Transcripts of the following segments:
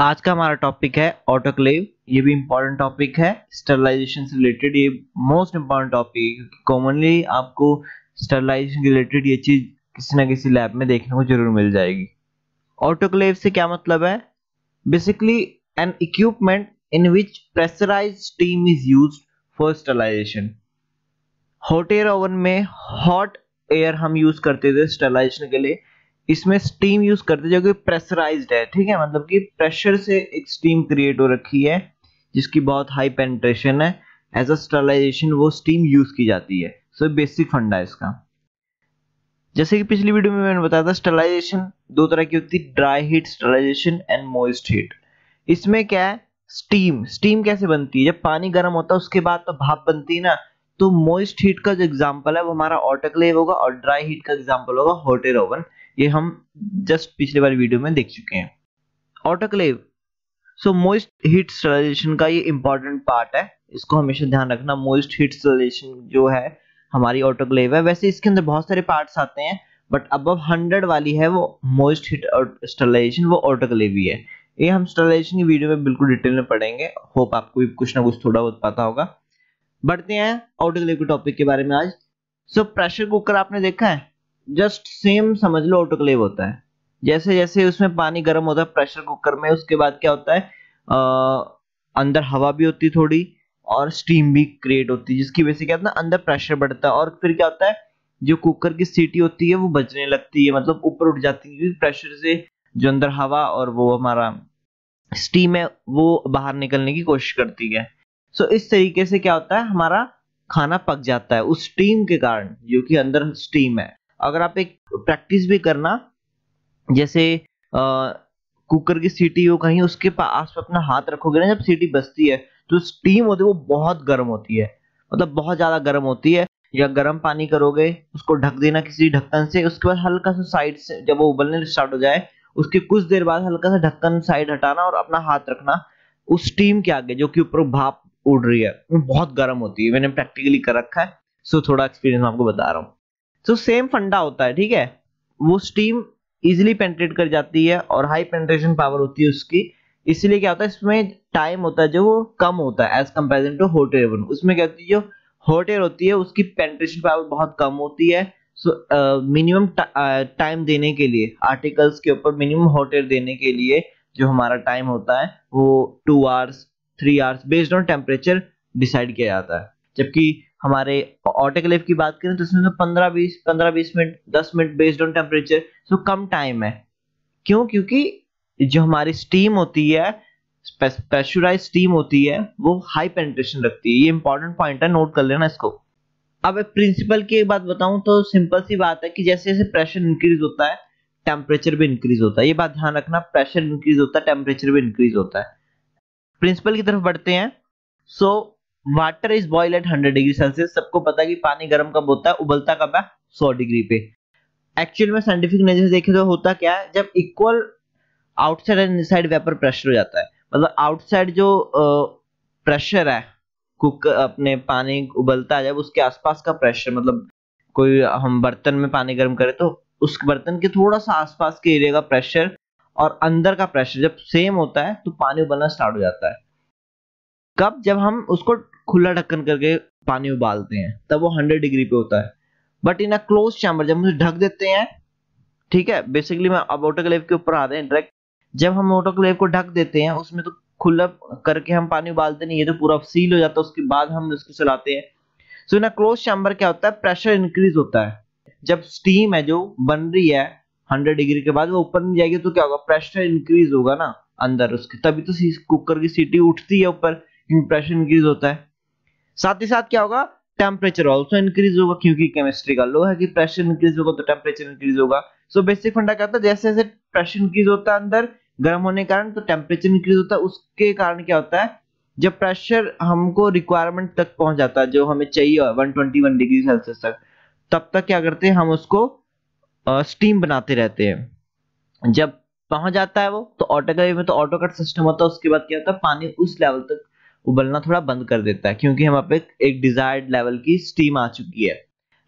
आज का हमारा टॉपिक है ऑटोक्लेव ये भी इम्पोर्टेंट टॉपिक है स्टरलाइजेशन से रिलेटेड ये मोस्ट इम्पॉर्टेंट टॉपिक है क्योंकि कॉमनली आपको स्टरलाइजेशन रिलेटेड ये चीज किसी ना किसी लैब में देखने को जरूर मिल जाएगी ऑटोक्लेव से क्या मतलब है basically an equipment in which pressurise steam is use for sterilisation hot air oven में हॉट एयर हम यूज करते थे स्टरलाइजेशन के लिए इसमें स्टीम यूज करते जो कि प्रेशराइज्ड है ठीक है मतलब कि प्रेशर से एक स्टीम क्रिएट हो रखी है जिसकी बहुत हाई पेंट्रेशन है एज अ स्टलाइजेशन वो स्टीम यूज की जाती है सो बेसिक फंडा इसका जैसे कि पिछली वीडियो में मैंने बताया था स्टलाइजेशन दो तरह की होती है dry heat sterilisation and moist heat इसमें क्या है स्टीम स्टीम कैसे बनती है जब पानी गर्म होता है उसके बाद तो भाप बनती है ना तो मोइस्ट हीट का जो एग्जाम्पल है वो हमारा ऑटोक्लेव होगा और ड्राई हीट का एग्जाम्पल होगा हॉटेर ओवन ये हम जस्ट पिछले बार वीडियो में देख चुके हैं autoclave so moist heat sterilisation का ये इंपॉर्टेंट पार्ट है इसको हमेशा ध्यान रखना मोइस्ट हीट स्टराइजेशन जो है हमारी ऑटोक्लेव है वैसे इसके अंदर बहुत सारे पार्ट आते हैं बट अब हंड्रेड वाली है वो मोइस्ट हीट स्टरलाइजेशन वो ऑटोक्लेव ही है ये हम स्टरलाइजेशन की वीडियो में बिल्कुल डिटेल में पढ़ेंगे होप आपको भी कुछ ना कुछ थोड़ा बहुत पता होगा बढ़ते हैं ऑटोक्लेव के टॉपिक के बारे में आज सो so, प्रेशर कुकर आपने देखा है जस्ट सेम समझ लो ऑटोक्लेव होता है जैसे जैसे उसमें पानी गर्म होता है प्रेशर कुकर में उसके बाद क्या होता है आ, अंदर हवा भी होती थोड़ी और स्टीम भी क्रिएट होती है जिसकी वजह से क्या होता है अंदर प्रेशर बढ़ता है और फिर क्या होता है जो कुकर की सीटी होती है वो बजने लगती है मतलब ऊपर उठ जाती है प्रेशर से जो अंदर हवा और वो हमारा स्टीम है वो बाहर निकलने की कोशिश करती है सो so, इस तरीके से क्या होता है हमारा खाना पक जाता है उस स्टीम के कारण जो कि अंदर स्टीम है अगर आप एक प्रैक्टिस भी करना जैसे आ, कुकर की सीटी हो कहीं उसके आस पर अपना हाथ रखोगे ना जब सीटी बजती है तो स्टीम होती है वो बहुत गर्म होती है मतलब बहुत ज़्यादा गर्म होती है या गर्म पानी करोगे उसको ढक देना किसी ढक्कन से उसके बाद हल्का सा साइड से जब वो उबलने स्टार्ट हो जाए उसके कुछ देर बाद हल्का सा ढक्कन साइड हटाना और अपना हाथ रखना उस स्टीम के आगे जो कि ऊपर भाप उड़ रही है बहुत गर्म होती है मैंने प्रैक्टिकली कर रखा है सो थोड़ा एक्सपीरियंस आपको बता रहा हूँ सो सेम फंडा होता है ठीक है वो स्टीम इजिली पेंट्रेट कर जाती है और हाई पेंट्रेशन पावर होती है उसकी इसलिए क्या होता है इसमें टाइम होता है जो वो कम होता है as comparison to hot air balloon उसमें क्या होती है जो हॉट एयर होती है उसकी पेंट्रेशन पावर बहुत कम होती है सो मिनिमम टाइम देने के लिए आर्टिकल्स के ऊपर मिनिमम हॉट एयर देने के लिए जो हमारा टाइम होता है वो two hours three hours based on temperature decide किया जाता है जबकि हमारे ऑटोक्लेव की बात करें तो इसमें तो पंद्रह बीस पंद्रह बीस मिनट दस मिनट बेस्ड ऑन टेम्परेचर सो कम टाइम है क्यों क्योंकि जो हमारी स्टीम होती है प्रेशराइज स्टीम होती है वो हाई पेनिट्रेशन रखती है ये इंपॉर्टेंट पॉइंट है नोट कर लेना इसको अब एक प्रिंसिपल की एक बात बताऊं तो सिंपल सी बात है कि जैसे जैसे प्रेशर इंक्रीज होता है टेम्परेचर भी इंक्रीज होता है ये बात ध्यान रखना प्रेशर इंक्रीज होता है टेम्परेचर भी इंक्रीज होता है प्रिंसिपल की तरफ बढ़ते हैं so so, water is boil at hundred degree Celsius सबको पता है कि पानी गर्म कब होता है उबलता कब है सौ डिग्री पे एक्चुअल में साइंटिफिक नजर से देखे तो होता क्या है जब equal outside and inside vapour pressure हो जाता है मतलब आउटसाइड जो प्रेशर है कुक अपने पानी उबलता है जब उसके आसपास का प्रेशर मतलब कोई हम बर्तन में पानी गर्म करें तो उस बर्तन के थोड़ा सा आसपास के एरिया का प्रेशर और अंदर का प्रेशर जब सेम होता है तो पानी उबलना स्टार्ट हो जाता है कब जब हम उसको खुला ढक्कन करके पानी उबालते हैं तब वो हंड्रेड डिग्री पे होता है but in a close chamber जब उसे ढक देते हैं ठीक है बेसिकली मैं अब ऑटोक्लेव के ऊपर आ रहे हैं डायरेक्ट जब हम ऑटोक्लेव को ढक देते हैं उसमें तो खुला करके हम पानी उबालते नहीं ये तो पूरा सील हो जाता है उसके बाद हम उसको चलाते हैं सो इन क्लोज चैम्बर क्या होता है प्रेशर इंक्रीज होता है जब स्टीम है जो बन रही है हंड्रेड डिग्री के बाद वो ऊपर नहीं जाएगी तो क्या होगा प्रेशर इंक्रीज होगा ना अंदर उसके तभी तो कुकर की सीटी उठती है ऊपर प्रेशर इंक्रीज होता है साथ ही साथ क्या होगा टेम्परेचर ऑल्सो इंक्रीज होगा क्योंकि केमिस्ट्री का लो है कि प्रेशर इंक्रीज होगा तो टेम्परेचर इंक्रीज होगा सो बेसिक फंडा क्या होता है जैसे जैसे प्रेशर इंक्रीज होता है अंदर गर्म होने के कारण तो टेम्परेचर इंक्रीज होता है उसके कारण क्या होता है जब प्रेशर हमको रिक्वायरमेंट तक पहुंच जाता है जो हमें चाहिए वन डिग्री सेल्सियस तक तब तक क्या करते हैं हम उसको स्टीम बनाते रहते हैं जब पहुंच जाता है वो तो ऑटोकट में तो ऑटोकट सिस्टम होता है उसके बाद क्या होता है पानी उस लेवल तक उबलना थोड़ा बंद कर देता है क्योंकि हमारे पे एक डिजायर्ड लेवल की स्टीम आ चुकी है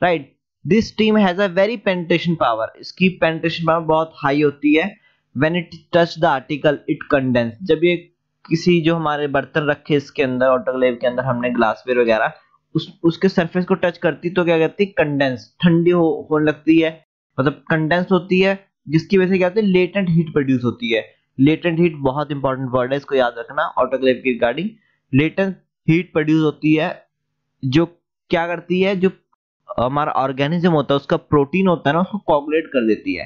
right this steam has a very penetration power इसकी पेंटेशन पावर बहुत हाई होती है when it touch the article it condense जब ये किसी जो हमारे बर्तन रखे इसके अंदर ऑटोक्लेव के अंदर हमने ग्लासवेयर वगैरह उस उसके सरफेस को टच करती तो क्या कहती है कंडेंस ठंडी हो होने लगती है मतलब कंडेंस होती है जिसकी वजह से क्या होती है लेटेंट हीट प्रोड्यूस होती है लेटेंट हीट बहुत इंपॉर्टेंट वर्ड है इसको याद रखना ऑटोक्लेव की रिगार्डिंग लेटेंट हीट प्रोड्यूस होती है जो क्या करती है जो हमारा ऑर्गेनिज्म होता है उसका प्रोटीन होता है ना उसको कॉगुलेट कर देती है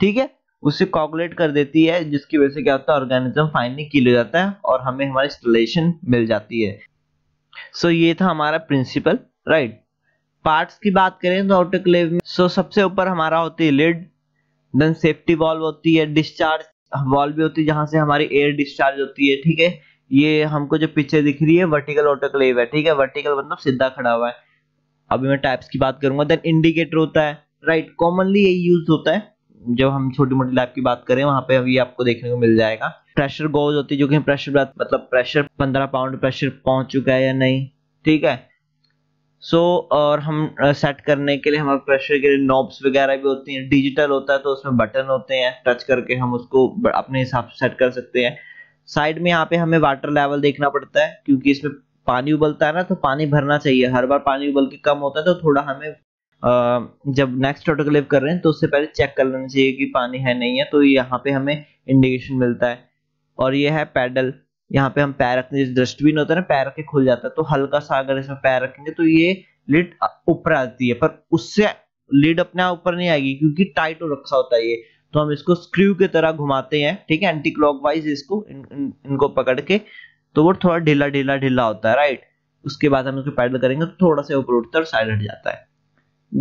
ठीक है उसे कॉगुलेट कर देती है जिसकी वजह से क्या होता है ऑर्गेनिज्म फाइनली किल हो जाता है और हमें हमारी स्टलेशन मिल जाती है सो so, ये था हमारा प्रिंसिपल राइट पार्ट्स की बात करें तो ऑटोक्लेव में सो so, सबसे ऊपर हमारा होती है लिड देन सेफ्टी वॉल्व होती है डिस्चार्ज वॉल्व भी होती है जहां से हमारी एयर डिस्चार्ज होती है ठीक है ये हमको जो पिक्चर दिख रही है वर्टिकल ऑटोक्लेव है ठीक है वर्टिकल मतलब सीधा खड़ा हुआ है अभी मैं टाइप्स की बात करूंगा देन इंडिकेटर होता है राइट कॉमनली यही यूज होता है जब हम छोटी मोटी लैब की बात करें वहां पे अभी आपको देखने को मिल जाएगा प्रेशर गोज होती है जो कि प्रेशर मतलब प्रेशर पंद्रह पाउंड प्रेशर पहुंच चुका है या नहीं ठीक है सो so, और हम सेट करने के लिए हमारे प्रेशर के लिए नॉब्स वगैरह भी होती हैं डिजिटल होता है तो उसमें बटन होते हैं टच करके हम उसको अपने हिसाब से सेट कर सकते हैं साइड में यहाँ पे हमें वाटर लेवल देखना पड़ता है क्योंकि इसमें पानी उबलता है ना तो पानी भरना चाहिए हर बार पानी उबल के कम होता है तो थोड़ा हमें आ, जब नेक्स्ट ऑटोक्लेव कर रहे हैं तो उससे पहले चेक कर लेना चाहिए कि पानी है नहीं है तो यहाँ पे हमें इंडिकेशन मिलता है और ये है पैडल यहाँ पे हम पैर रखते हैं डस्टबिन होता है ना पैर रखे के खुल जाता है तो हल्का सा अगर इसमें पैर रखेंगे तो ये लिड ऊपर आती है पर उससे लिड अपने ऊपर नहीं आएगी क्योंकि टाइट हो रखा होता है ये तो हम इसको स्क्रू की तरह घुमाते हैं ठीक है एंटी क्लॉकवाइज इसको इन, इन, इनको पकड़ के तो वो थोड़ा ढीला ढीला ढीला होता है राइट उसके बाद हम इसको पैडल करेंगे तो थोड़ा सा ऊपर उठता है साइड हट जाता है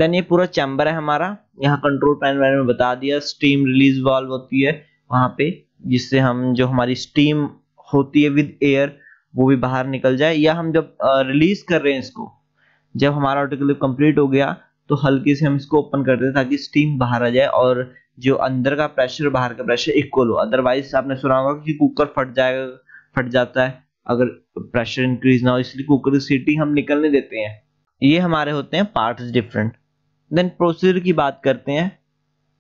देन ये पूरा चैम्बर है हमारा यहाँ कंट्रोल पैनल मैंने बता दिया स्टीम रिलीज वाल्व होती है वहां पे जिससे हम जो हमारी स्टीम होती है विद एयर वो भी बाहर निकल जाए या हम जब रिलीज कर रहे हैं इसको जब हमारा ऑटोक्लेव कंप्लीट हो गया तो हल्के से हम इसको ओपन कर हैं ताकि स्टीम बाहर आ जाए और जो अंदर का प्रेशर बाहर का प्रेशर इक्वल हो अदरवाइज आपने सुना होगा कि कुकर फट जाएगा फट जाता है अगर प्रेशर इंक्रीज ना हो इसलिए कुकर की सीटी हम निकलने देते हैं ये हमारे होते हैं पार्ट डिफरेंट देन प्रोसीजर की बात करते हैं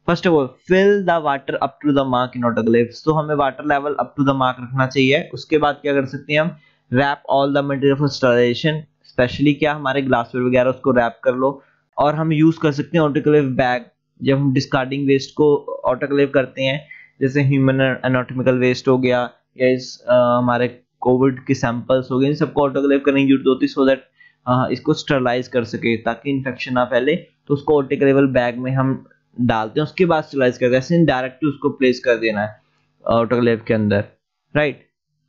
first of all fill the water up to the mark in autoclave तो हमें water level up to the mark रखना चाहिए उसके बाद क्या कर सकते हैं हम wrap all the material for storation specially क्या हमारे ग्लासवेयर वगैरह उसको रैप कर लो और हम यूज कर सकते हैं ऑटोक्लेव बैग जब हम डिस्कार्डिंग वेस्ट को ऑटोक्लेव करते हैं जैसे ह्यूमन एनाटोमिकल वेस्ट हो गया या इस हमारे कोविड के सैंपल्स हो गए इन सबको ऑटोक्लेव करने की जरूरत होती है सो दैट इसको स्टरलाइज कर सके ताकि इन्फेक्शन ना फैले तो उसको ऑटोक्लेवल बैग में हम डालते हैं उसके बाद स्टरलाइज करते हैं डायरेक्ट उसको प्लेस कर देना है ऑटोक्लेव के अंदर राइट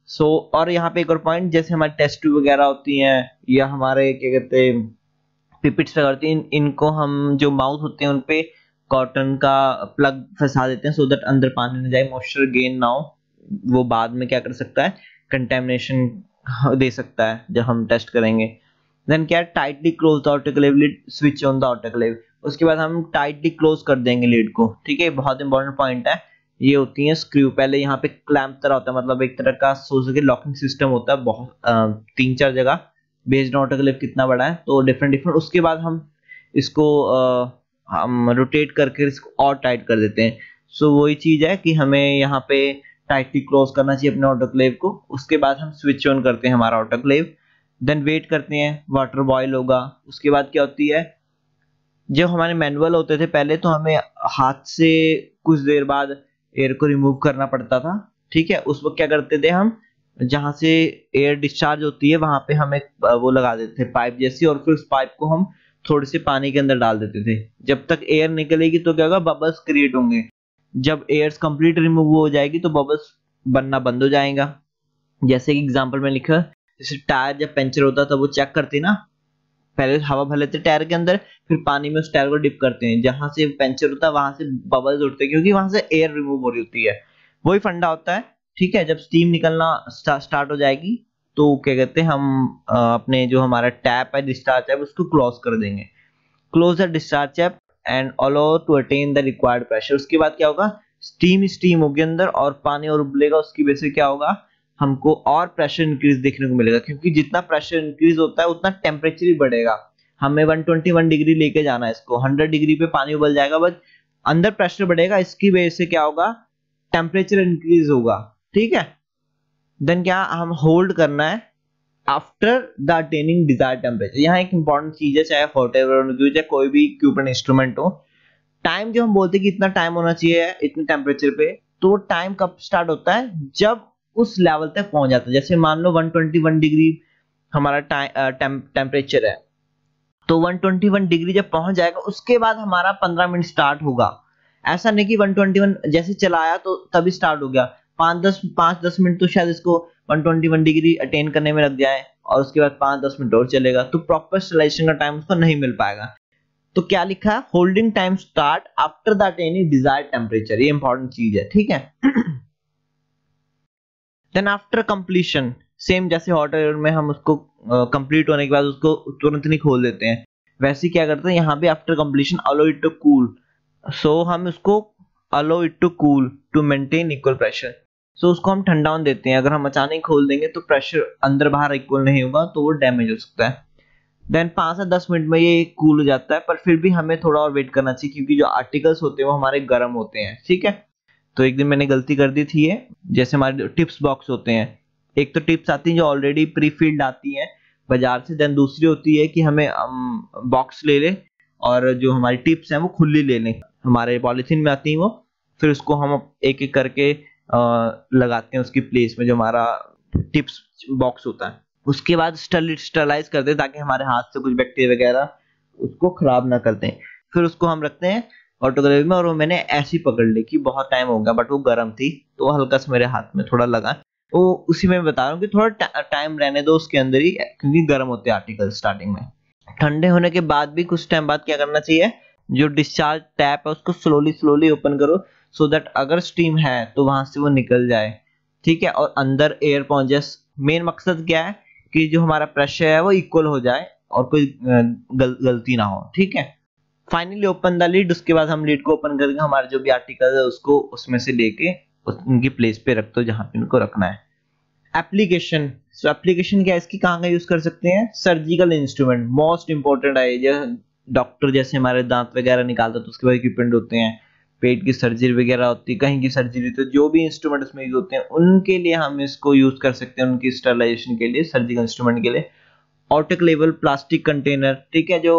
सो so, और यहाँ पे एक और पॉइंट जैसे हमारे टेस्ट ट्यूब वगैरह होती हैं या हमारे क्या कहते हैं पिपिट्स वगैरह होती हैं इन, इनको हम जो माउथ होते हैं उनपे कॉटन का प्लग फंसा देते हैं सो दैट अंदर पानी ना जाए मॉइस्चर गेन ना हो वो बाद में क्या कर सकता है कंटेमिनेशन दे सकता है जब हम टेस्ट करेंगे देन क्या tightly close the autoclave lid switch on the autoclave उसके बाद हम टाइटली क्लोज कर देंगे लीड को ठीक है बहुत इंपॉर्टेंट पॉइंट है ये होती है स्क्रू पहले यहाँ पे क्लैम्प तरह होता है मतलब एक तरह का सोच सके लॉकिंग सिस्टम होता है बहुत तीन चार जगह बेस्ड ऑटोक्लेव कितना बड़ा है तो डिफरेंट डिफरेंट उसके बाद हम इसको आ, हम रोटेट करके इसको और टाइट कर देते हैं सो so, वही चीज़ है कि हमें यहाँ पे टाइटली क्लोज करना चाहिए अपने ऑटोक्लेव को उसके बाद हम स्विच ऑन करते हैं हमारा ऑटोक्लेव देन वेट करते हैं वाटर बॉयल होगा उसके बाद क्या होती है जब हमारे मैनुअल होते थे पहले तो हमें हाथ से कुछ देर बाद एयर को रिमूव करना पड़ता था ठीक है उस वक्त क्या करते थे हम जहाँ से एयर डिस्चार्ज होती है वहां पे हम एक वो लगा देते थे पाइप जैसी और फिर उस पाइप को हम थोड़े से पानी के अंदर डाल देते थे जब तक एयर निकलेगी तो क्या होगा बबल्स क्रिएट होंगे जब एयर्स कंप्लीट रिमूव हो जाएगी तो बबल्स बनना बंद हो जाएगा जैसे कि एग्जाम्पल में लिखा जैसे टायर जब पंचर होता है वो चेक करते ना पहले हवा भर लेते टायर के अंदर फिर पानी में उस टायर को डिप करते हैं जहां से पंचर होता है वहां से बबल्स उठते हैं क्योंकि वहां से एयर रिमूव हो रही होती है वही फंडा होता है ठीक है जब स्टीम निकलना स्टार्ट हो जाएगी तो क्या कहते हैं हम अपने जो हमारा टैप है डिस्चार्ज टैप उसको क्लोज कर देंगे close the discharge app and allow to attain the required pressure उसके बाद क्या होगा स्टीम स्टीम होगी अंदर और पानी और उबलेगा उसकी वजह से क्या होगा हमको और प्रेशर इंक्रीज देखने को मिलेगा क्योंकि जितना प्रेशर इंक्रीज होता है उतना टेम्परेचर ही बढ़ेगा हमें 121 डिग्री लेके जाना है इसको 100 डिग्री पे पानी उबल जाएगा बट अंदर प्रेशर बढ़ेगा इसकी वजह से क्या होगा टेम्परेचर इंक्रीज होगा ठीक है देन क्या हम होल्ड करना है after the attaining desire temperature यहाँ एक इंपॉर्टेंट चीज है चाहे फोटो चाहे कोई भी इक्विपमेंट इंस्ट्रूमेंट हो टाइम जो हम बोलते हैं कि इतना टाइम होना चाहिए इतने टेम्परेचर पे तो टाइम कब स्टार्ट होता है जब उस लेवल तक पहुंच जाता है जैसे मान लो 121 डिग्री हमारा टेम्परेचर है तो 121 डिग्री जब पहुंच जाएगा उसके बाद हमारा 15 मिनट स्टार्ट होगा ऐसा नहीं कि 121 जैसे चलाया तो तभी स्टार्ट हो गया पाँच दस पाँच दस मिनट तो शायद इसको 121 डिग्री अटेन करने में लग जाए और उसके बाद पाँच दस मिनट और चलेगा तो प्रॉपर स्टेलाइजेशन का टाइम उसको नहीं मिल पाएगा तो क्या लिखा है holding time start after the any desire temperature ये इंपॉर्टेंट चीज है ठीक है देन आफ्टर कंप्लीशन सेम जैसे हॉट एयर में हम उसको कंप्लीट uh, होने के बाद उसको तुरंत नहीं खोल देते हैं वैसे क्या करते हैं यहाँ भी after completion allow it to cool so हम उसको allow it to cool to maintain equal pressure so so, उसको हम ठंडा ऑन देते हैं अगर हम अचानक खोल देंगे तो प्रेशर अंदर बाहर इक्वल नहीं होगा तो वो डैमेज हो सकता है देन पाँच से दस मिनट में ये कूल हो जाता है पर फिर भी हमें थोड़ा और वेट करना चाहिए क्योंकि जो आर्टिकल्स होते हैं वो हमारे गर्म होते हैं ठीक है तो एक दिन मैंने गलती कर दी थी ये जैसे हमारे टिप्स बॉक्स होते हैं एक तो टिप्स आती हैं जो ऑलरेडी प्रीफिल्ड आती हैं बाजार से देन दूसरी होती है कि हमें बॉक्स ले लें और जो हमारी टिप्स हैं वो खुली ले लें हमारे पॉलीथीन में आती हैं वो फिर उसको हम एक एक करके लगाते हैं उसकी प्लेस में जो हमारा टिप्स बॉक्स होता है उसके बाद स्टरलाइज करते हैं ताकि हमारे हाथ से कुछ बैक्टीरिया वगैरह उसको खराब ना कर हैं फिर उसको हम रखते हैं ऑटोग्रेवी में और वो मैंने ऐसी पकड़ ली कि बहुत टाइम हो गया बट वो गर्म थी तो हल्का सा मेरे हाथ में थोड़ा लगा वो उसी में बता रहा हूँ कि थोड़ा टाइम रहने दो उसके अंदर ही क्योंकि गर्म होते हैं आर्टिकल स्टार्टिंग में ठंडे होने के बाद भी कुछ टाइम बाद क्या करना चाहिए जो डिस्चार्ज टैप है उसको स्लोली स्लोली ओपन करो सो so दैट अगर स्टीम है तो वहां से वो निकल जाए ठीक है और अंदर एयर पहुंच जाए मेन मकसद क्या है कि जो हमारा प्रेशर है वो इक्वल हो जाए और कोई गल, गलती ना हो ठीक है फाइनली ओपन द लीड उसके बाद हम लीड को ओपन करके हमारे जो भी आर्टिकल है उसको उसमें से लेके उनकी प्लेस पे रख दो जहां पे उनको रखना है एप्लीकेशन सो एप्लीकेशन क्या है इसकी कहाँ का यूज कर सकते हैं सर्जिकल इंस्ट्रूमेंट मोस्ट इंपॉर्टेंट है जो डॉक्टर जैसे हमारे दांत वगैरह है तो उसके बाद इक्विपमेंट होते हैं पेट की सर्जरी वगैरह होती है कहीं की सर्जरी तो जो भी इंस्ट्रूमेंट उसमें यूज होते हैं उनके लिए हम इसको यूज कर सकते हैं उनकी स्टरलाइजेशन के लिए सर्जिकल इंस्ट्रूमेंट के लिए लेवल प्लास्टिक कंटेनर ठीक है जो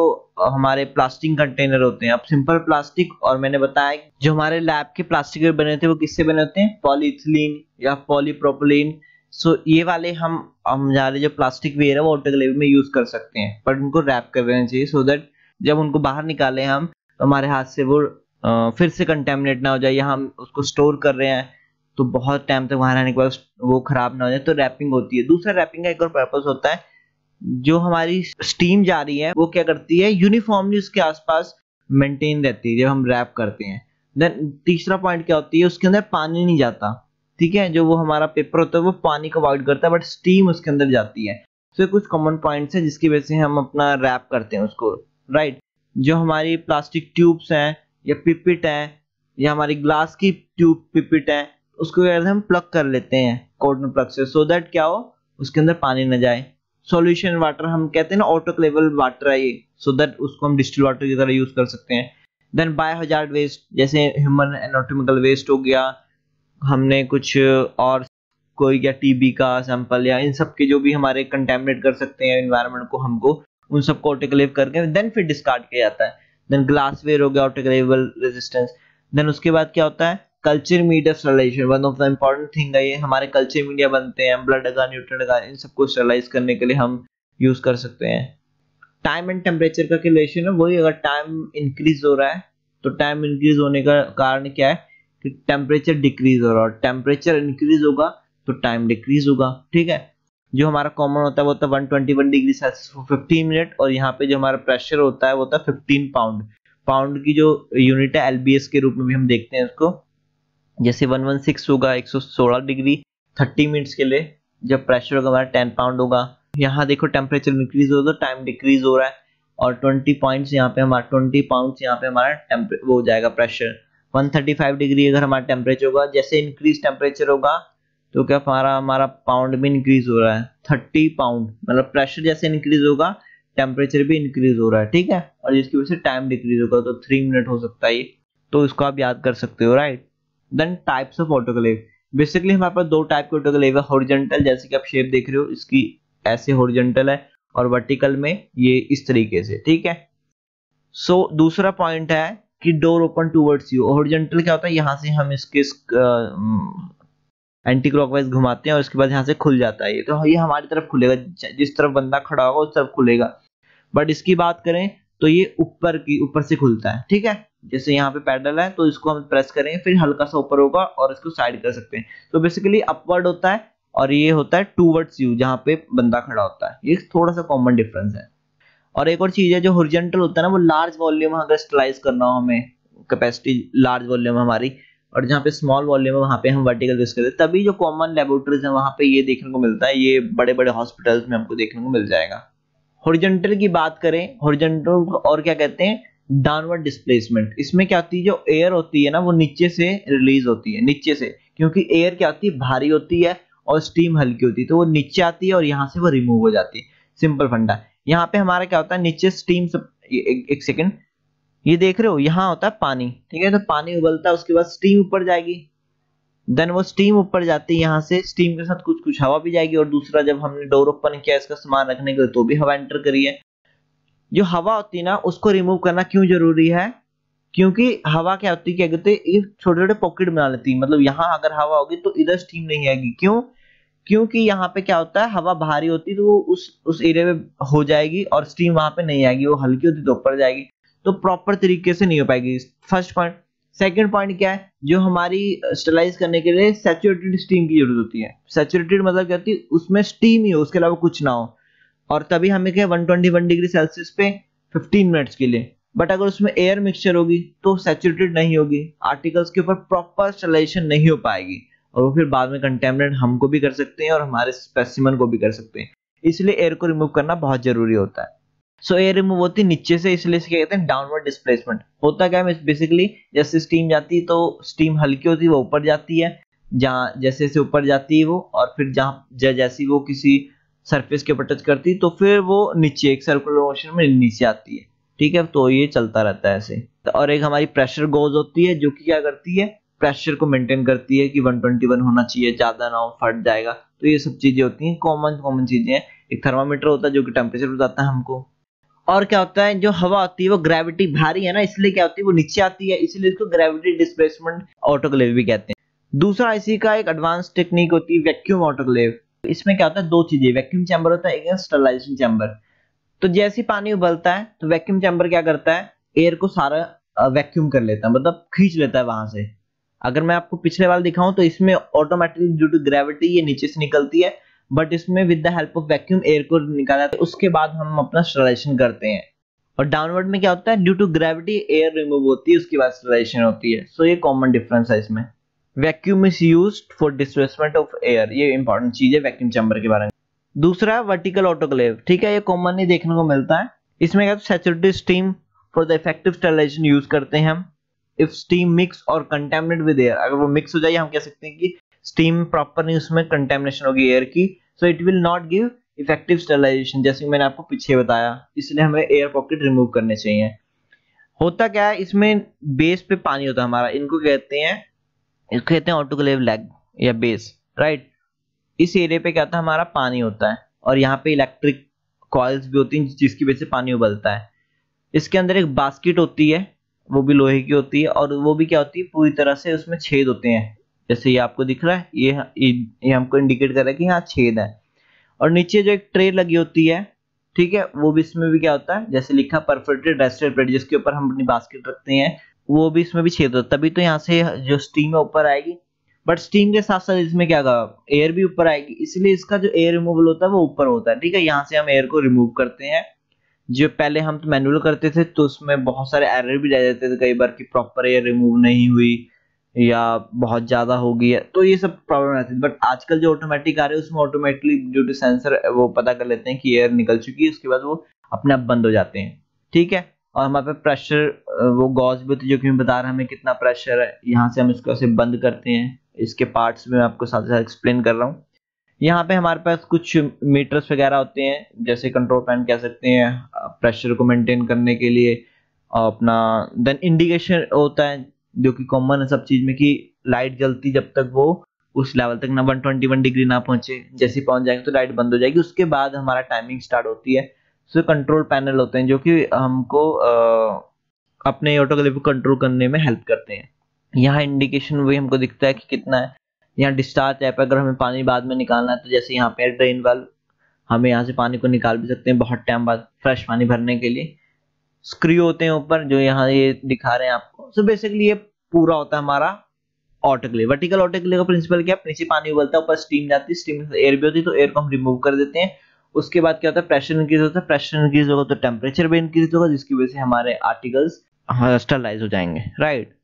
हमारे प्लास्टिक कंटेनर होते हैं अब सिंपल प्लास्टिक और मैंने बताया जो हमारे लैब के प्लास्टिक बने होते हैं वो किससे बने होते हैं पॉलीथिलीन या पॉलीप्रोपोलिन सो ये वाले हम हमारे जो प्लास्टिक वेयर है वो लेवल में यूज कर सकते हैं पर उनको रैप कर देना चाहिए सो so दैट जब उनको बाहर निकाले हम तो हमारे हाथ से वो फिर से कंटेमिनेट ना हो जाए या हम उसको स्टोर कर रहे हैं तो बहुत टाइम तक वहां रहने के बाद वो खराब ना हो जाए तो रैपिंग होती है दूसरा रैपिंग का एक और पर्पज होता है जो हमारी स्टीम जा रही है वो क्या करती है यूनिफॉर्मली उसके आसपास मेंटेन रहती है जब हम रैप करते हैं देन तीसरा पॉइंट क्या होती है उसके अंदर पानी नहीं जाता ठीक है जो वो हमारा पेपर होता है वो पानी को अवॉइड करता है बट स्टीम उसके अंदर जाती है तो so, कुछ कॉमन पॉइंट्स हैं जिसकी वजह से हम अपना रैप करते हैं उसको राइट right? जो हमारी प्लास्टिक ट्यूब्स हैं या पिपिट है या हमारी ग्लास की ट्यूब पिपिट है उसको क्या करते हैं हम प्लग कर लेते हैं कॉटन प्लग से सो दैट क्या हो उसके अंदर पानी ना जाए सॉल्यूशन वाटर हम कहते हैं ना ऑटोक्लेवल वाटर है ये सो दैट उसको हम डिस्टिल वाटर की तरह यूज कर सकते हैं देन बायोहजार्ड वेस्ट जैसे ह्यूमन एनाटोमिकल वेस्ट हो गया हमने कुछ और कोई या टीबी का सैंपल या इन सब के जो भी हमारे कंटेमिनेट कर सकते हैं इन्वायरमेंट को हमको उन सबको ऑटोक्लेव करके देन फिर डिस्कार्ड किया जाता है देन ग्लास वेयर हो गया ऑटोग्रेवेबल रेजिस्टेंस देन उसके बाद क्या होता है culture media sterilization one of the important thing है ये हमारे कल्चर मीडिया बनते हैं ब्लड अगर न्यूट्रन अगर इन सबको स्टरलाइज करने के लिए हम यूज कर सकते हैं टाइम एंड टेम्परेचर का रिलेशन है वही अगर टाइम इंक्रीज हो रहा है तो टाइम इंक्रीज होने का कारण क्या है कि टेम्परेचर डिक्रीज हो रहा है टेम्परेचर इंक्रीज होगा तो टाइम डिक्रीज होगा ठीक है जो हमारा कॉमन होता है वो होता है 121 डिग्री सेल्सियस फॉर 15 मिनट और यहाँ पे जो हमारा प्रेशर होता है वो होता है 15 पाउंड पाउंड की जो यूनिट है एलबीएस के रूप में भी हम देखते हैं उसको जैसे 116 होगा 116 डिग्री 30 मिनट्स के लिए जब प्रेशर होगा हमारा 10 पाउंड होगा यहाँ देखो टेम्परेचर इंक्रीज हो तो टाइम डिक्रीज हो रहा है और ट्वेंटी पॉइंट यहाँ पे हमारा ट्वेंटी पाउंड यहाँ पे हमारा वो हो जाएगा प्रेशर 135 डिग्री अगर हमारा टेम्परेचर होगा जैसे इंक्रीज टेम्परेचर होगा तो क्या हमारा हमारा पाउंड भी इंक्रीज हो रहा है थर्टी पाउंड मतलब प्रेशर जैसे इंक्रीज होगा टेम्परेचर भी इंक्रीज हो रहा है ठीक है और जिसकी वजह से टाइम डिक्रीज होगा तो थ्री मिनट हो सकता है ये तो इसको आप याद कर सकते हो right then types of autoclave basically हमारे पास दो टाइप के ऑटोकलेव है हॉरिजेंटल जैसे कि आप शेप देख रहे हो इसकी ऐसे हॉरिजेंटल है और वर्टिकल में ये इस तरीके से ठीक है सो so, दूसरा पॉइंट है कि door open towards you horizontal क्या होता है यहाँ से हम इसके एंटी क्लॉकवाइज घुमाते हैं और उसके बाद यहाँ से खुल जाता है ये तो ये हमारी तरफ खुलेगा जिस तरफ बंदा खड़ा होगा उस तरफ खुलेगा बट इसकी बात करें तो ये ऊपर की ऊपर से खुलता है ठीक है जैसे यहाँ पे पैडल है तो इसको हम प्रेस करेंगे फिर हल्का सा ऊपर होगा और इसको साइड कर सकते हैं तो बेसिकली अपवर्ड होता है और ये होता है टू वर्ड्स यू जहाँ पे बंदा खड़ा होता है ये थोड़ा सा कॉमन डिफरेंस है और एक और चीज़ है जो हॉरिजेंटल होता है ना वो लार्ज वॉल्यूम अगर स्टलाइज करना हो हमें कैपेसिटी लार्ज वॉल्यूम हमारी और जहाँ पे स्मॉल वॉल्यूम है वहाँ पे हम वर्टिकल यूज करते हैं तभी जो कॉमन लेबोरेटरीज है वहाँ पे ये देखने को मिलता है ये बड़े बड़े हॉस्पिटल्स में हमको देखने को मिल जाएगा हॉरिजेंटल की बात करें हॉरिजेंटल और क्या कहते हैं डाउनवर्ड डिस्प्लेसमेंट इसमें क्या होती है जो एयर होती है ना वो नीचे से रिलीज होती है नीचे से क्योंकि एयर क्या होती है भारी होती है और स्टीम हल्की होती है तो वो नीचे आती है और यहाँ से वो रिमूव हो जाती है सिंपल फंडा यहाँ पे हमारा क्या होता है नीचे स्टीम सब एक सेकेंड ये देख रहे हो यहाँ होता है पानी ठीक है तो पानी उबलता है उसके बाद स्टीम ऊपर जाएगी देन वो स्टीम ऊपर जाती है यहाँ से स्टीम के साथ कुछ कुछ हवा भी जाएगी और दूसरा जब हमने डोर ओपन किया इसका सामान रखने के लिए तो भी हवा एंटर करी है जो हवा होती है ना उसको रिमूव करना क्यों जरूरी है क्योंकि हवा क्या होती है क्या कहते हैं छोटे छोटे पॉकेट बना लेती है मतलब यहाँ अगर हवा होगी तो इधर स्टीम नहीं आएगी क्यों क्योंकि यहाँ पे क्या होता है हवा भारी होती है तो वो उस उस एरिया में हो जाएगी और स्टीम वहां पे नहीं आएगी वो हल्की होती तो ऊपर जाएगी तो प्रॉपर तरीके से नहीं हो पाएगी फर्स्ट पॉइंट सेकेंड पॉइंट क्या है जो हमारी स्टेलाइज करने के लिए सेचुरेटेड स्टीम की जरूरत होती है सेचुरेटेड मतलब क्या होती है उसमें स्टीम ही हो उसके अलावा कुछ ना हो और तभी हमें क्या one twenty one degree Celsius पे फिफ्टीन मिनट्स के लिए बट अगर उसमें एयर मिक्सचर होगी तो सेचुरेटेड नहीं होगी आर्टिकल्स के ऊपर प्रॉपर स्टेलाइजेशन नहीं हो पाएगी और वो फिर बाद में कंटेमिनेट हमको भी कर सकते हैं और हमारे स्पेसिमन को भी कर सकते हैं इसलिए एयर को रिमूव करना बहुत जरूरी होता है सो एयर रिमूव होती है नीचे से इसलिए इसे कहते हैं डाउनवर्ड डिस्प्लेसमेंट होता क्या है बेसिकली जैसे स्टीम जाती है तो स्टीम हल्की होती है वो ऊपर जाती है जहाँ जैसे जैसे ऊपर जाती है वो और फिर जहाँ जैसी वो किसी सरफेस के ऊपर टच करती है तो फिर वो नीचे एक सर्कुलर मोशन में नीचे आती है ठीक है तो ये चलता रहता है ऐसे और एक हमारी प्रेशर गोज होती है जो कि क्या करती है प्रेशर को मेंटेन करती है कि 121 होना चाहिए ज़्यादा ना हो फट जाएगा तो ये सब चीज़ें होती हैं कॉमन कॉमन चीज़ें हैं एक थर्मामीटर होता है जो कि टेम्परेचर बताता है हमको और क्या होता है जो हवा होती है वो ग्रेविटी भारी है ना इसलिए क्या होती है वो नीचे आती है इसलिए इसको ग्रेविटी डिस्प्लेसमेंट ऑटोक्लेव भी कहते हैं दूसरा इसी का एक एडवांस टेक्निक होती है वैक्यूम ऑटोक्लेव इसमें क्या होता है दो चीजें वैक्यूम चैम्बर होता है एक स्टरलाइजेशन चैम्बर तो जैसे पानी उबलता है तो वैक्यूम चैम्बर क्या करता है एयर को सारा वैक्यूम कर लेता है मतलब खींच लेता है वहां से अगर मैं आपको पिछले वाले दिखाऊं तो इसमें ऑटोमेटिकली ड्यू टू ग्रेविटी ये नीचे से निकलती है बट इसमें with the help of vacuum air को निकाला था उसके बाद हम अपना स्टरलाइजेशन करते हैं और डाउनवर्ड में क्या होता है due to gravity air remove होती है उसके बाद स्टरलाइजेशन होती है सो so, ये कॉमन डिफरेंस है इसमें vacuum is use for displacement of air ये इंपॉर्टेंट चीज है वैक्यूम चैम्बर के बारे में दूसरा वर्टिकल ऑटोक्लेव ठीक है ये कॉमन ही देखने को मिलता है इसमें क्या saturated steam for the effective sterilization use करते हैं हम इफ स्टीम मिक्स और कंटेमिनेट विद एयर अगर वो मिक्स हो जाए हम कह सकते हैं कि स्टीम प्रॉपर नहीं उसमें कंटेमिनेशन होगी एयर की so it will not give effective sterilization जैसे मैंने आपको पीछे बताया इसलिए हमें एयर पॉकेट रिमूव करने चाहिए होता क्या है इसमें बेस पे पानी होता है हमारा इनको कहते हैं इसको कहते हैं ऑटोक्लेव लैग या बेस राइट इस एरिया पे क्या था है हमारा पानी होता है और यहाँ पे इलेक्ट्रिक कॉल्स भी होती हैं जिसकी वजह से पानी उबलता है इसके अंदर एक बास्केट होती है वो भी लोहे की होती है और वो भी क्या होती है पूरी तरह से उसमें छेद होते हैं जैसे ये आपको दिख रहा है ये ये हमको इंडिकेट कर रहा है कि यहाँ छेद है और नीचे जो एक ट्रे लगी होती है ठीक है वो भी इसमें भी क्या होता है जैसे लिखा परफेक्टेड रेस्टेड प्लेट जिसके ऊपर हम अपनी बास्केट रखते हैं वो भी इसमें भी छेद होता है तभी तो यहाँ से जो स्टीम है ऊपर आएगी बट स्टीम के साथ साथ इसमें क्या एयर भी ऊपर आएगी इसलिए इसका जो एयर रिमूवल होता है वो ऊपर होता है ठीक है यहाँ से हम एयर को रिमूव करते हैं जो पहले हम तो मैनुअल करते थे तो उसमें बहुत सारे एरर भी रह जाते थे कई बार कि प्रॉपर एयर रिमूव नहीं हुई या बहुत ज़्यादा होगी तो ये सब प्रॉब्लम रहती है बट आजकल जो ऑटोमेटिक आ रहे हैं उसमें ऑटोमेटिकली ड्यू टू सेंसर वो पता कर लेते हैं कि एयर निकल चुकी है उसके बाद वो अपने आप बंद हो जाते हैं ठीक है और हमारे पे प्रेशर वो गॉज भी जो कि बता रहा है हमें कितना प्रेशर है यहाँ से हम इसको ऐसे बंद करते हैं इसके पार्ट्स में मैं आपको साथ साथ एक्सप्लेन कर रहा हूँ यहाँ पे हमारे पास कुछ मीटर्स वगैरह होते हैं जैसे कंट्रोल पैन कह सकते हैं प्रेशर को मेंटेन करने के लिए अपना देन इंडिकेशन होता है जो कि कॉमन है सब चीज में कि लाइट जलती जब तक वो उस लेवल तक ना 121 डिग्री ना पहुंचे जैसे पहुंच जाएंगे तो लाइट बंद हो जाएगी उसके बाद हमारा टाइमिंग स्टार्ट होती है सो कंट्रोल पैनल होते हैं जो कि हमको आ, अपने ऑटोकलिप को कंट्रोल करने में हेल्प करते हैं यहाँ इंडिकेशन वही हमको दिखता है कि कितना है यहाँ डिस्चार्ज ऐप अगर हमें पानी बाद में निकालना है तो जैसे यहाँ पे ड्रेन वाल हमें यहाँ से पानी को निकाल भी सकते हैं बहुत टाइम बाद फ्रेश पानी भरने के लिए स्क्रू होते हैं ऊपर जो यहाँ ये दिखा रहे हैं आपको सो so बेसिकली ये पूरा होता है हमारा ऑटोक्ले वर्टिकल ऑटोक्ले का प्रिंसिपल क्या नीचे पानी उबलता है ऊपर स्टीम जाती है स्टीम एयर भी होती है तो एयर को हम रिमूव कर देते हैं उसके बाद क्या होता है प्रेशर इंक्रीज होता है प्रेशर इंक्रीज होगा तो टेम्परेचर भी इंक्रीज होगा जिसकी वजह से हमारे आर्टिकल्स स्टरलाइज हाँ, हो जाएंगे राइट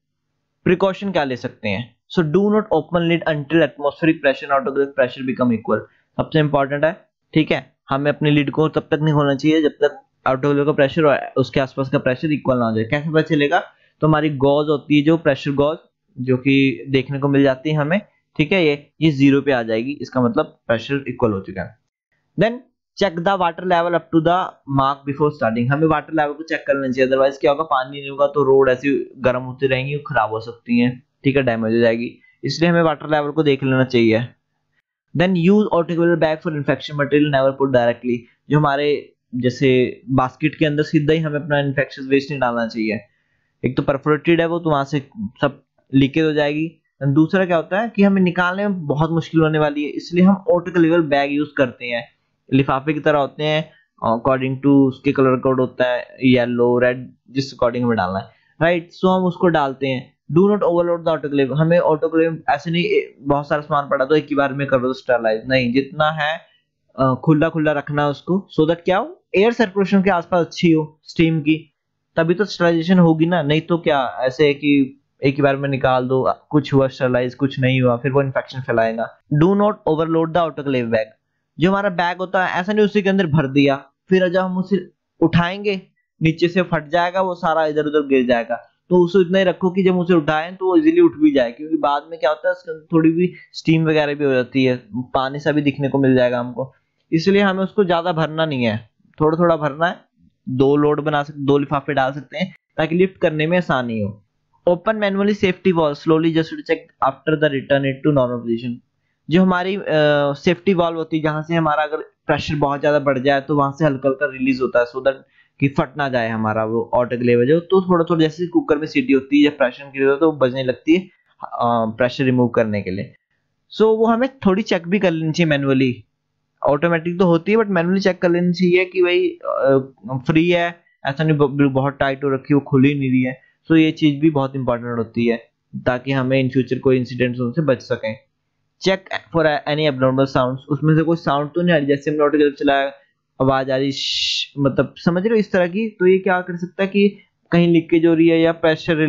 प्रिकॉशन क्या ले सकते हैं so do not open lid until atmospheric pressure autoclave pressure become equal सबसे इंपॉर्टेंट है ठीक है हमें अपनी लीड को तब तक नहीं खोलना चाहिए जब तक आउटर ग्लोब का प्रेशर और उसके आसपास का प्रेशर इक्वल ना हो जाए कैसे पता चलेगा तो हमारी गॉज होती है जो प्रेशर गॉज जो कि देखने को मिल जाती है हमें ठीक है ये ये जीरो पे आ जाएगी इसका मतलब प्रेशर इक्वल हो चुका है then check the water level up to the mark before starting हमें वाटर लेवल को चेक करना चाहिए अदरवाइज क्या होगा पानी नहीं होगा तो रोड ऐसी गर्म होती रहेंगी खराब हो सकती है ठीक है डैमेज हो जाएगी इसलिए हमें वाटर लेवल को देख लेना चाहिए then use articular bag for infection material never put directly जो हमारे जैसे बास्केट के अंदर सीधा ही हमें अपना इन्फेक्शन वेस्ट नहीं डालना चाहिए एक तो परफोरेटेड है वो तो वहां से सब लीकेज हो जाएगी दूसरा क्या होता है कि हमें निकालने में बहुत मुश्किल होने वाली है इसलिए हम ऑटोकलेवल बैग यूज करते हैं लिफाफे की तरह होते हैं अकॉर्डिंग टू उसके कलर कोड होता है येलो रेड जिस अकॉर्डिंग हमें डालना है राइट right? सो so हम उसको डालते हैं do not overload the autoclave हमें ऑटोक्लेव ऐसे नहीं बहुत सारा सामान पड़ा तो एक ही बार में कर दो स्टरलाइज नहीं जितना है खुला खुला रखना उसको सो so दैट क्या हो एयर सर्कुलेशन के आसपास अच्छी हो स्टीम की तभी तो स्टरलाइजेशन होगी ना नहीं तो क्या ऐसे है कि एक ही बार में निकाल दो कुछ हुआ स्टरलाइज कुछ नहीं हुआ फिर वो इन्फेक्शन फैलाएगा do not overload the autoclave bag जो हमारा बैग होता है ऐसा नहीं उसी के अंदर भर दिया फिर जब हम उसे उठाएंगे नीचे से फट जाएगा वो सारा इधर उधर गिर जाएगा तो उसे इतना ही रखो कि जब उसे उठाए तो वो इजिली उठ भी जाए क्योंकि बाद में क्या होता है थोड़ी भी स्टीम वगैरह भी हो जाती है पानी सा भी दिखने को मिल जाएगा हमको इसलिए हमें उसको ज्यादा भरना नहीं है थोड़ा थोड़ा भरना है दो लोड बना सकते दो लिफाफे डाल सकते हैं ताकि लिफ्ट करने में आसानी हो open manually safety valve slowly just check after the return it to normal position जो हमारी सेफ्टी वॉल्व होती है जहां से हमारा अगर प्रेशर बहुत ज़्यादा बढ़ जाए तो वहां से हल्का हल्का रिलीज होता है सो दैट कि फट ना जाए हमारा वो ऑटोक्लेव जो तो थोड़ा थोड़ा जैसे कुकर में सीटी होती है जब प्रेशर की तो बजने लगती है प्रेशर रिमूव करने के लिए सो so, वो हमें थोड़ी चेक भी कर लेनी चाहिए मैनुअली ऑटोमेटिक तो होती है बट मैनुअली चेक कर लेनी चाहिए कि भाई फ्री है ऐसा नहीं बहुत टाइट हो रखी वो खुल ही नहीं रही है सो ये चीज़ भी बहुत इंपॉर्टेंट होती है ताकि हमें इन फ्यूचर कोई इंसिडेंट उनसे बच सकें check for any abnormal sound उसमें से कोई साउंड तो नहीं आ रही जैसे हमने ऑटोग्राफ चलाया आवाज़ आ रही मतलब समझ रहे हो इस तरह की तो ये क्या कर सकता है कि कहीं लीकेज हो रही है या प्रेशर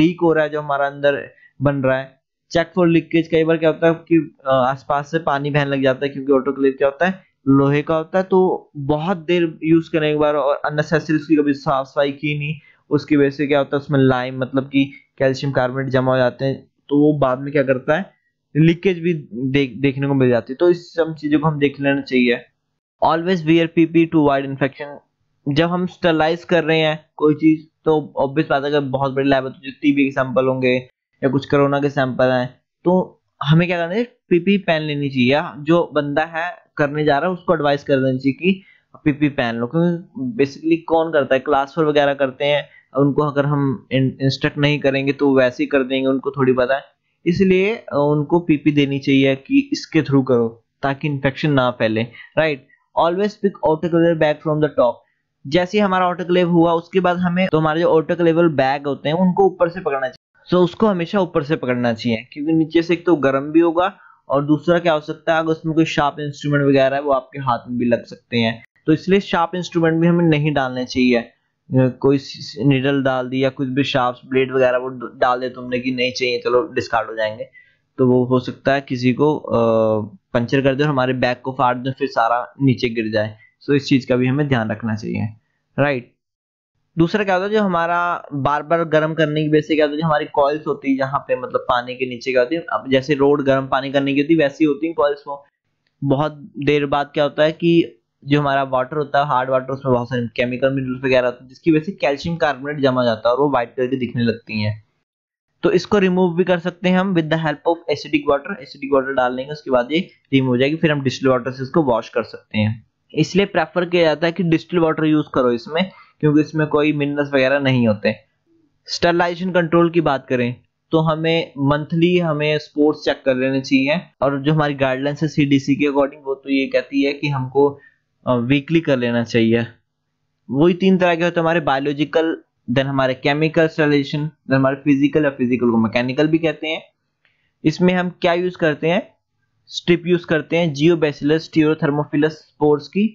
लीक हो रहा है जो हमारा अंदर बन रहा है चेक फॉर लीकेज कई बार क्या होता है कि आसपास से पानी बहन लग जाता है क्योंकि ऑटोक्लेव क्या होता है लोहे का होता है तो बहुत देर यूज करने के बाद और अननेसेसरी उसकी कभी साफ सफाई की नहीं उसकी वजह से क्या होता है उसमें लाइम मतलब कि कैल्शियम कार्बोनेट जमा हो जाते हैं तो वो बाद में क्या करता है लीकेज भी दे, देखने को मिल जाती है तो इस सब चीज़ों को हम देख लेना चाहिए always wear PP to avoid infection जब हम स्टरलाइज कर रहे हैं कोई चीज़ तो ऑब्वियस बात है अगर बहुत बड़ी लैब है तो जो टीबी एग्जाम्पल होंगे या कुछ कोरोना के सैंपल हैं तो हमें क्या करना चाहिए पीपी पेन लेनी चाहिए जो बंदा है करने जा रहा है उसको एडवाइस कर देनी चाहिए कि पीपी पेन लो क्योंकि बेसिकली कौन करता है क्लास फोर वगैरह करते हैं उनको अगर हम इंस्ट्रक्ट नहीं करेंगे तो वैसे ही कर देंगे उनको थोड़ी पता है इसलिए उनको पीपी देनी चाहिए कि इसके थ्रू करो ताकि इन्फेक्शन ना फैले right always pick autoclave bag from the top जैसे ही हमारा ऑटोक्लेव हुआ उसके बाद हमें तो हमारे जो ऑटोक्लेवल बैग होते हैं उनको ऊपर से पकड़ना चाहिए सो उसको हमेशा ऊपर से पकड़ना चाहिए क्योंकि नीचे से एक तो गर्म भी होगा और दूसरा क्या हो सकता है अगर उसमें कोई शार्प इंस्ट्रूमेंट वगैरह है वो आपके हाथ में भी लग सकते हैं तो इसलिए शार्प इंस्ट्रूमेंट भी हमें नहीं डालने चाहिए कोई निडल डाल दी या कुछ भी शार्प ब्लेड वगैरह वो डाल दे तुमने कि नहीं चाहिए चलो डिस्कार्ड हो जाएंगे तो वो हो सकता है किसी को पंचर कर दे और हमारे बैग को फाड़ दे फिर सारा नीचे गिर जाए सो इस चीज़ का भी हमें ध्यान रखना चाहिए राइट दूसरा क्या होता है जो हमारा बार बार गर्म करने की वजह से क्या होता है हमारी कॉइल्स होती है जहाँ पे मतलब पानी के नीचे क्या होती है अब जैसे रोड गर्म पानी करने की होती है वैसी होती है कॉइल्स वो बहुत देर बाद क्या होता है कि जो हमारा वाटर होता है हार्ड वाटर उसमें बहुत सारे केमिकल मिनरल्स वगैरह होते हैं जिसकी वजह से कैल्शियम कार्बोनेट जमा जाता है और वो व्हाइट कलर की दिखने लगती है तो इसको रिमूव भी कर सकते हैं हम with the help of acidic water acidic water डाल लेंगे उसके बाद ये रिमूव हो जाएगी फिर हम डिस्टिल वाटर से इसको वॉश कर सकते हैं इसलिए प्रेफर किया जाता है कि डिस्टिल वाटर यूज करो इसमें क्योंकि इसमें कोई मिनरल्स वगैरह नहीं होते स्टरलाइजेशन कंट्रोल की बात करें तो हमें मंथली हमें स्पोर्ट्स चेक कर लेने चाहिए और जो हमारी गाइडलाइंस है सीडीसी के अकॉर्डिंग वो तो ये कहती है कि हमको वीकली कर लेना चाहिए वही तीन तरह के होते हैं हमारे बायोलॉजिकल देन हमारे केमिकल स्टरलाइजेशन देन हमारे फिजिकल या फिजिकल को मैकेनिकल भी कहते हैं इसमें हम क्या यूज करते हैं स्ट्रिप यूज करते हैं जियो बेसिलस स्टीरोथर्मोफिलस स्पोर्ट्स की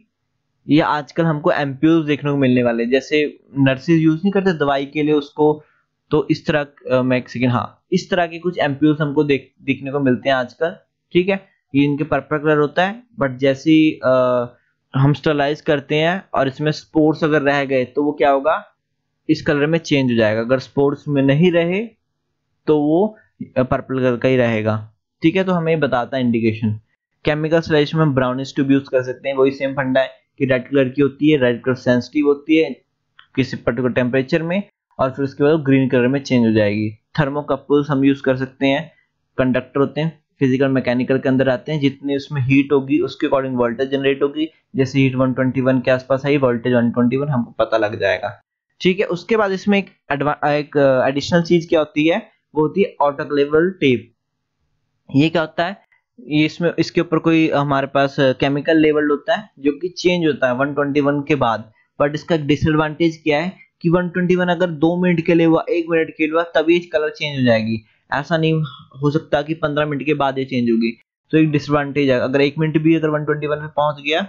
ये आजकल हमको एम्प्यूज देखने को मिलने वाले जैसे नर्सिस यूज नहीं करते दवाई के लिए उसको तो इस तरह मैक्सिकन हाँ इस तरह के कुछ एम्प्यूज हमको देख देखने को मिलते हैं आजकल ठीक है ये इनके पर्पल कलर होता है बट जैसे हम स्टरलाइज करते हैं और इसमें स्पोर्ट्स अगर रह गए तो वो क्या होगा इस कलर में चेंज हो जाएगा अगर स्पोर्ट्स में नहीं रहे तो वो पर्पल कलर का ही रहेगा ठीक है तो हमें बताता है इंडिकेशन केमिकल सलेशन में ब्राउनिश ट्यूब यूज कर सकते हैं वही सेम फंडा है कि रेड कलर की होती है रेड कलर सेंसिटिव होती है किसी पर्टिकुलर टेम्परेचर में और फिर उसके बाद ग्रीन कलर में चेंज हो जाएगी थर्मोकपल्स हम यूज़ कर सकते हैं कंडक्टर होते हैं फिजिकल मैकेनिकल के अंदर आते हैं जितनी उसमें हीट होगी उसके अकॉर्डिंग वोल्टेज जनरेट होगी जैसे हीट 121 के आसपास आई वोल्टेज 121 हमको पता लग जाएगा ठीक है उसके बाद इसमें एक एक एडिशनल चीज क्या होती है वो होती है ऑटोक्लेवल टेप ये क्या होता है इसमें इसके ऊपर कोई हमारे पास केमिकल लेवल होता है जो कि चेंज होता है 121 के बाद बट इसका डिसएडवांटेज क्या है कि 121 अगर दो मिनट के लिए हुआ एक मिनट के लिए हुआ तभी कलर चेंज हो जाएगी ऐसा नहीं हो सकता कि 15 मिनट के बाद ये चेंज होगी तो एक डिसएडवांटेज है अगर एक मिनट भी अगर 121 पे पहुंच गया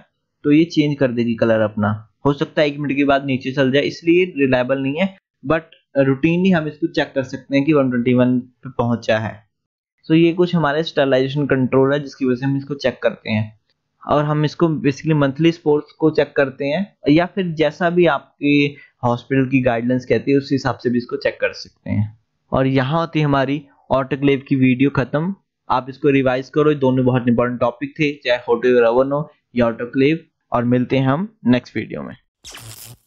तो ये चेंज कर देगी कलर अपना हो सकता है एक मिनट के बाद नीचे चल जाए इसलिए रिलायबल नहीं है बट रूटीनली हम इसको चेक कर सकते हैं कि वन पे पहुंचा है सो ये कुछ हमारे स्टेलाइजेशन कंट्रोल है जिसकी वजह से हम इसको चेक करते हैं और हम इसको बेसिकली मंथली स्पोर्ट्स को चेक करते हैं या फिर जैसा भी आपकी हॉस्पिटल की गाइडलाइंस कहती है उस हिसाब से भी इसको चेक कर सकते हैं और यहाँ होती है हमारी ऑटोक्लेव की वीडियो खत्म आप इसको रिवाइज करो दोनों बहुत इंपॉर्टेंट टॉपिक थे चाहे होटल रवन हो या ऑटोक्लेव और मिलते हैं हम नेक्स्ट वीडियो में